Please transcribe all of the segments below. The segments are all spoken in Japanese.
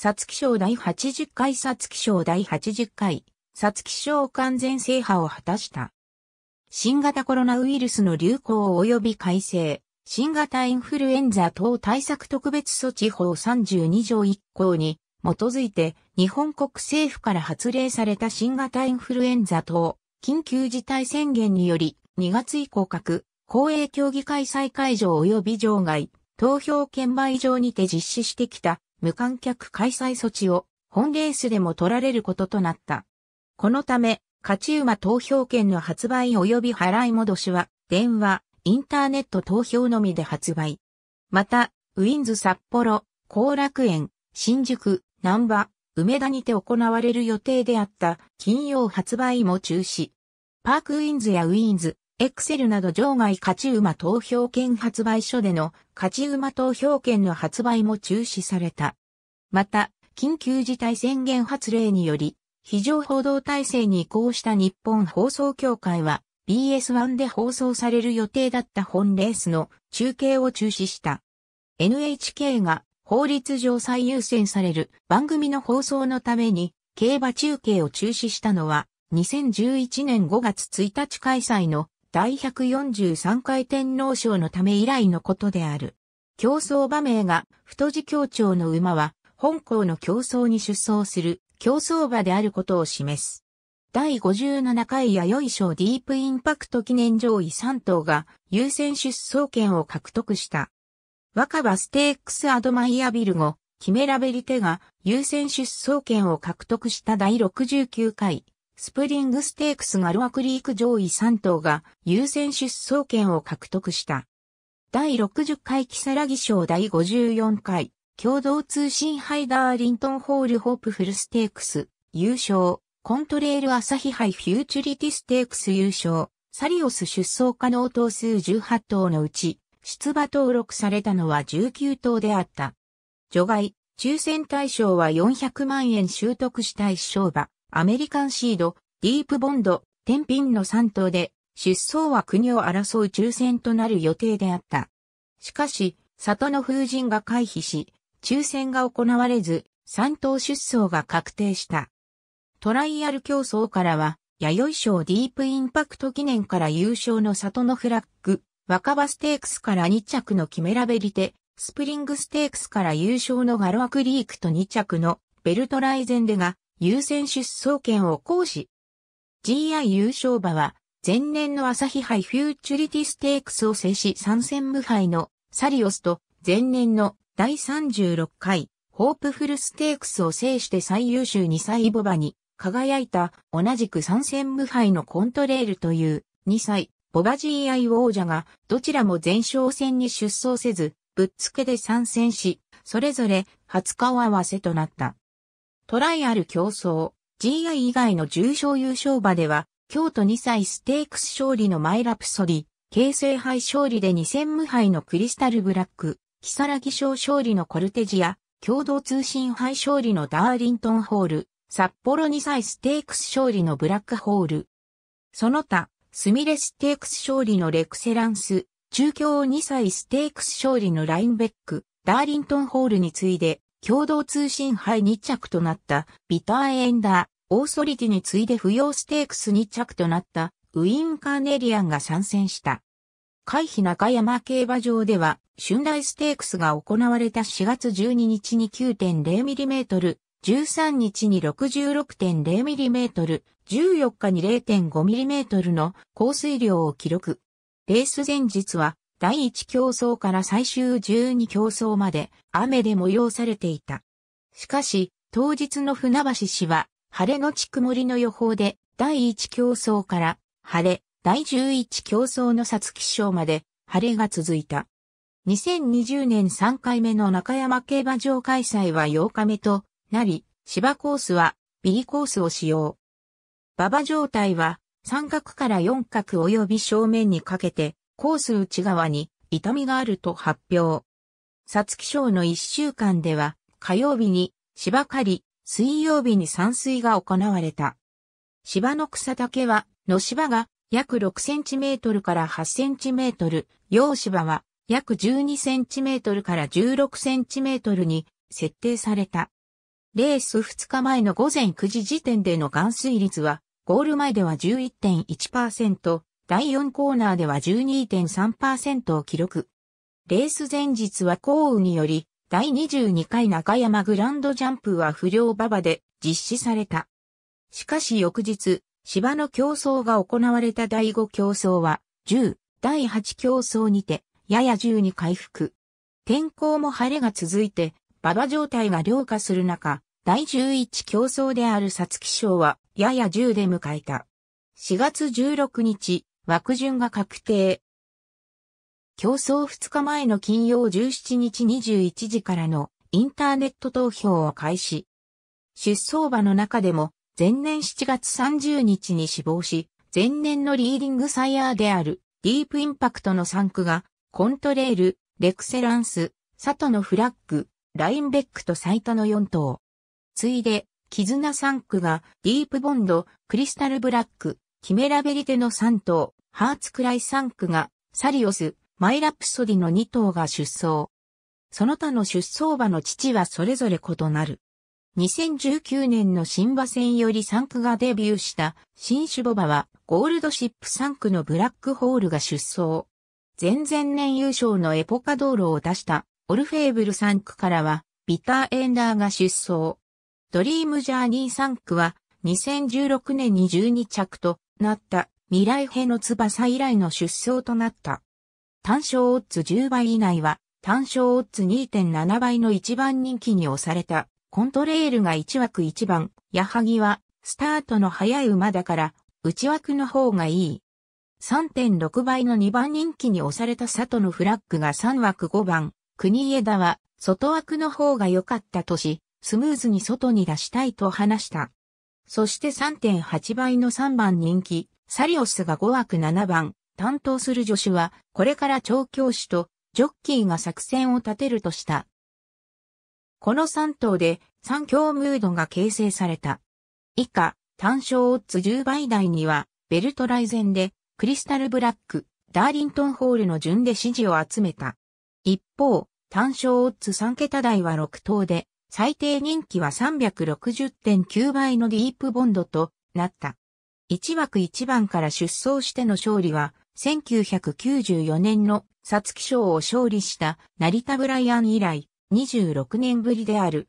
皐月賞第80回皐月賞第80回、皐月賞完全制覇を果たした。新型コロナウイルスの流行及び改正、新型インフルエンザ等対策特別措置法32条1項に基づいて日本国政府から発令された新型インフルエンザ等緊急事態宣言により2月以降各公営競技開催会場及び場外投票券売場にて実施してきた無観客開催措置を本レースでも取られることとなった。このため、勝ち馬投票券の発売及び払い戻しは、電話、インターネット投票のみで発売。また、ウィンズ札幌、後楽園、新宿、南波、梅田にて行われる予定であった金曜発売も中止。パークウィンズやウィンズ、エクセルなど場外勝ち馬投票券発売所での勝ち馬投票券の発売も中止された。また、緊急事態宣言発令により、非常報道体制に移行した日本放送協会は、BS1 で放送される予定だった本レースの中継を中止した。NHK が法律上最優先される番組の放送のために競馬中継を中止したのは2011年5月1日開催の第143回天皇賞のため以来のことである。競争馬名が太字協調の馬は本校の競争に出走する競争馬であることを示す。第57回弥生賞ディープインパクト記念上位3頭が優先出走権を獲得した。若葉ステークスアドマイアビルゴ、キメラベリテが優先出走権を獲得した第69回スプリングステークスガロアクリーク上位3頭が優先出走権を獲得した。第60回キサラギ賞第54回共同通信ハイダーリントンホールホープフルステークス優勝コントレール朝日杯フューチュリティステークス優勝サリオス出走可能頭数18頭のうち出馬登録されたのは19頭であった。除外、抽選対象は400万円習得した一勝馬。アメリカンシード、ディープボンド、天品の3頭で、出走は国を争う抽選となる予定であった。しかし、里の風神が回避し、抽選が行われず、3頭出走が確定した。トライアル競争からは、弥生賞ディープインパクト記念から優勝の里のフラッグ、若葉ステークスから2着のキメラベリテ、スプリングステークスから優勝のガロアクリークと2着のベルトライゼンデが優先出走権を行使。GI 優勝馬は、前年の朝日杯フューチュリティステークスを制し参戦無敗のサリオスと、前年の第36回ホープフルステークスを制して最優秀2歳ボバに輝いた同じく参戦無敗のコントレールという2歳ボバ GI 王者がどちらも前哨戦に出走せずぶっつけで参戦し、それぞれ初顔合わせとなった。トライアル競争、GI 以外の重賞優勝馬では、京都2歳ステークス勝利のマイラプソディ、京成杯勝利で2戦無敗のクリスタルブラック、木更木賞勝利のコルテジア、共同通信杯勝利のダーリントンホール、札幌2歳ステークス勝利のブラックホール。その他、スミレステークス勝利のレクセランス、中京2歳ステークス勝利のラインベック、ダーリントンホールに次いで、共同通信杯2着となったビターエンダー、オーソリティに次いで不要ステークス2着となったウィン・カーネリアンが参戦した。回避中山競馬場では、春大ステークスが行われた4月12日に 9.0mm、13日に 66.0mm、14日に 0.5mm の降水量を記録。レース前日は第一競争から最終十二競争まで雨で催されていた。しかし、当日の船橋市は、晴れのち曇りの予報で、第一競争から晴れ、第十一競争の皐月賞まで晴れが続いた。2020年3回目の中山競馬場開催は8日目となり、芝コースは B コースを使用。馬場状態は三角から四角及び正面にかけてコース内側に痛みがあると発表。皐月賞の1週間では、火曜日に芝刈り、水曜日に散水が行われた。芝の草丈は、野芝が約6センチメートルから8センチメートル、洋芝は約12センチメートルから16センチメートルに設定された。レース2日前の午前9時時点での含水率は、ゴール前では11.1%、第4コーナーでは12.3%を記録。レース前日は降雨により、第22回中山グランドジャンプは不良馬場で実施された。しかし翌日、芝の競争が行われた第5競争は、10、第8競争にて、やや10に回復。天候も晴れが続いて、馬場状態が良化する中、第11競争である皐月賞は、やや10で迎えた。4月16日、枠順が確定。競争2日前の金曜17日21時からのインターネット投票を開始。出走馬の中でも前年7月30日に死亡し、前年のリーディングサイヤーであるディープインパクトの3区がコントレール、レクセランス、サトのフラッグ、ラインベックと最多の4頭。ついで、絆3区がディープボンド、クリスタルブラック、キメラベリテの3頭。ハーツクライ3区が、サリオス、マイラプソディの2頭が出走。その他の出走馬の父はそれぞれ異なる。2019年の新馬戦より3区がデビューした新種ボバはゴールドシップ3区のブラックホールが出走。前々年優勝のエポカ道路を出したオルフェーブル3区からはビターエンダーが出走。ドリームジャーニー3区は2016年に12着となった未来兵の翼以来の出走となった。単勝オッズ10倍以内は、単勝オッズ2.7倍の一番人気に押された、コントレールが1枠1番、矢作は、スタートの早い馬だから、内枠の方がいい。3.6倍の2番人気に押された里のフラッグが3枠5番、国枝は、外枠の方が良かったとし、スムーズに外に出したいと話した。そして3.8倍の3番人気、サリオスが5枠7番、担当する助手は、これから調教師とジョッキーが作戦を立てるとした。この3頭で3強ムードが形成された。以下、単勝オッズ10倍台には、ベルトライゼンで、クリスタルブラック、ダーリントンホールの順で支持を集めた。一方、単勝オッズ3桁台は6頭で、最低人気は360.9倍のディープボンドとなった。1枠1番から出走しての勝利は、1994年の皐月賞を勝利した成田ブライアン以来26年ぶりである。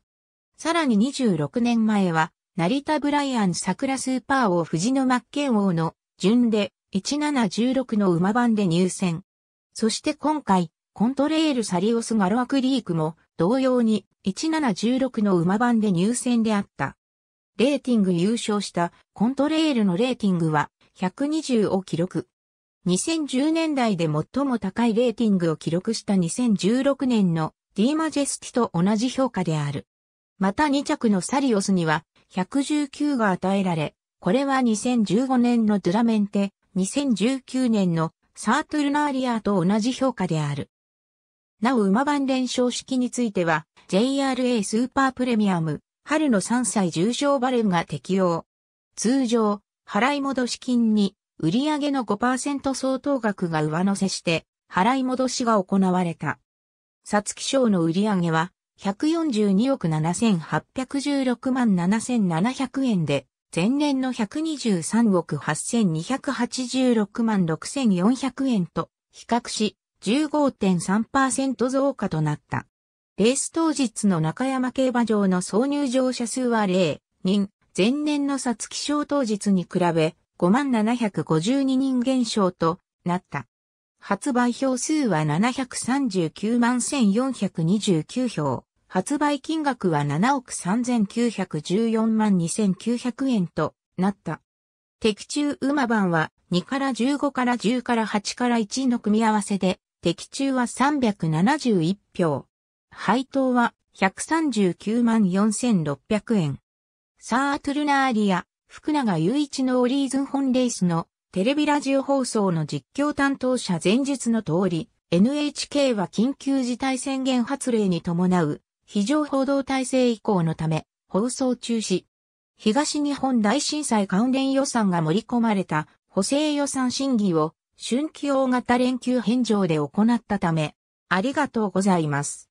さらに26年前は、成田ブライアン桜スーパー王藤野真剣王の順で1716の馬番で入選。そして今回、コントレールサリオスガロアクリークも同様に1716の馬番で入選であった。レーティング優勝したコントレールのレーティングは120を記録。2010年代で最も高いレーティングを記録した2016年のディーマジェスティと同じ評価である。また2着のサリオスには119が与えられ、これは2015年のドゥラメンテ、2019年のサートルナーリアと同じ評価である。なお馬番連勝式については JRA スーパープレミアム春の3歳重症バレルが適用。通常、払い戻し金に売上の5%相当額が上乗せして払い戻しが行われた。さつき賞の売上は142億7816万7700円で前年の123億8286万6400円と比較し15.3%増加となった。レース当日の中山競馬場の挿入乗車数は0人、前年の皐月賞当日に比べ5752人減少となった。発売票数は739万1429票。発売金額は7億3914万2900円となった。的中馬番は2から15から10から8から1の組み合わせで、的中は371票。配当は139万4600円。サートルナーリア、福永雄一のオリーズン本レースのテレビラジオ放送の実況担当者前述の通り、NHK は緊急事態宣言発令に伴う非常報道体制移行のため放送中止。東日本大震災関連予算が盛り込まれた補正予算審議を春季大型連休返上で行ったため、ありがとうございます。